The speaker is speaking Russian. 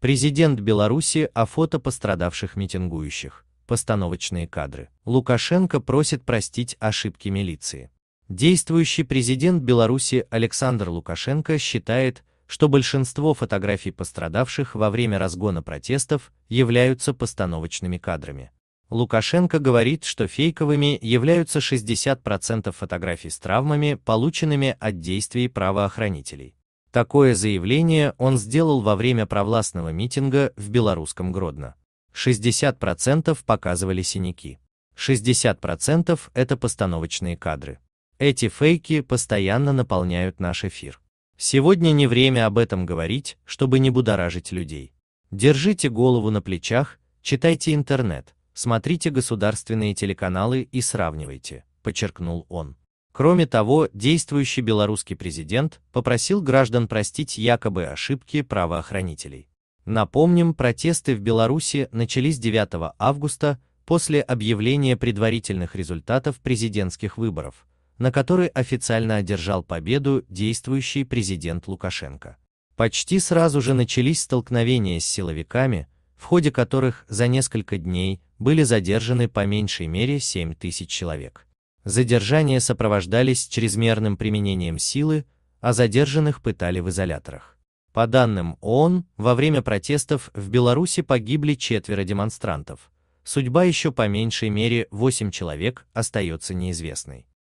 Президент Беларуси о фото пострадавших митингующих. Постановочные кадры. Лукашенко просит простить ошибки милиции. Действующий президент Беларуси Александр Лукашенко считает, что большинство фотографий пострадавших во время разгона протестов являются постановочными кадрами. Лукашенко говорит, что фейковыми являются 60% фотографий с травмами, полученными от действий правоохранителей. Такое заявление он сделал во время провластного митинга в белорусском Гродно. 60% показывали синяки. 60% это постановочные кадры. Эти фейки постоянно наполняют наш эфир. Сегодня не время об этом говорить, чтобы не будоражить людей. Держите голову на плечах, читайте интернет, смотрите государственные телеканалы и сравнивайте, подчеркнул он. Кроме того, действующий белорусский президент попросил граждан простить якобы ошибки правоохранителей. Напомним, протесты в Беларуси начались 9 августа после объявления предварительных результатов президентских выборов, на которые официально одержал победу действующий президент Лукашенко. Почти сразу же начались столкновения с силовиками, в ходе которых за несколько дней были задержаны по меньшей мере 7 тысяч человек. Задержания сопровождались чрезмерным применением силы, а задержанных пытали в изоляторах. По данным ООН, во время протестов в Беларуси погибли четверо демонстрантов. Судьба еще по меньшей мере 8 человек остается неизвестной.